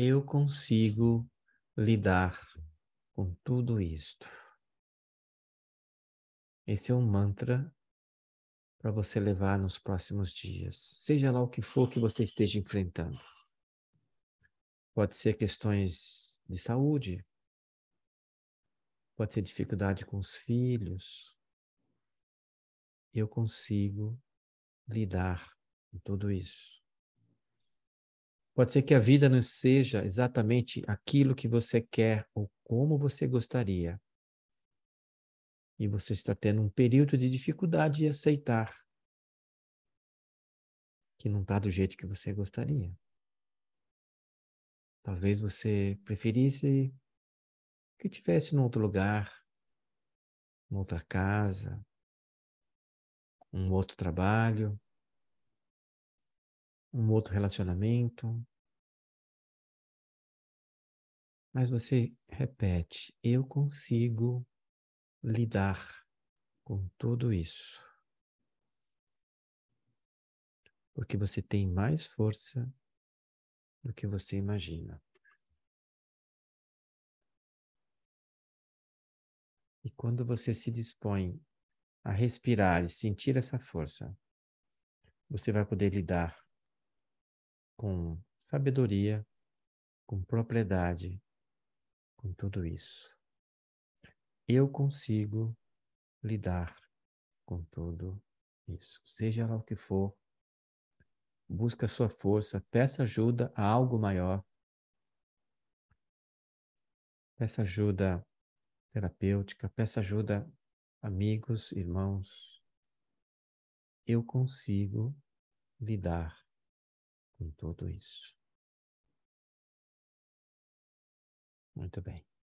eu consigo lidar com tudo isto. Esse é um mantra para você levar nos próximos dias, seja lá o que for que você esteja enfrentando. Pode ser questões de saúde, pode ser dificuldade com os filhos. Eu consigo lidar com tudo isso. Pode ser que a vida não seja exatamente aquilo que você quer ou como você gostaria. E você está tendo um período de dificuldade de aceitar que não está do jeito que você gostaria. Talvez você preferisse que tivesse em outro lugar, em outra casa, um outro trabalho, um outro relacionamento. Mas você repete: eu consigo lidar com tudo isso. Porque você tem mais força do que você imagina. E quando você se dispõe a respirar e sentir essa força, você vai poder lidar com sabedoria, com propriedade, com tudo isso. Eu consigo lidar com tudo isso, seja lá o que for. Busca sua força, peça ajuda a algo maior. Peça ajuda terapêutica, peça ajuda amigos, irmãos. Eu consigo lidar com tudo isso. Muito bem.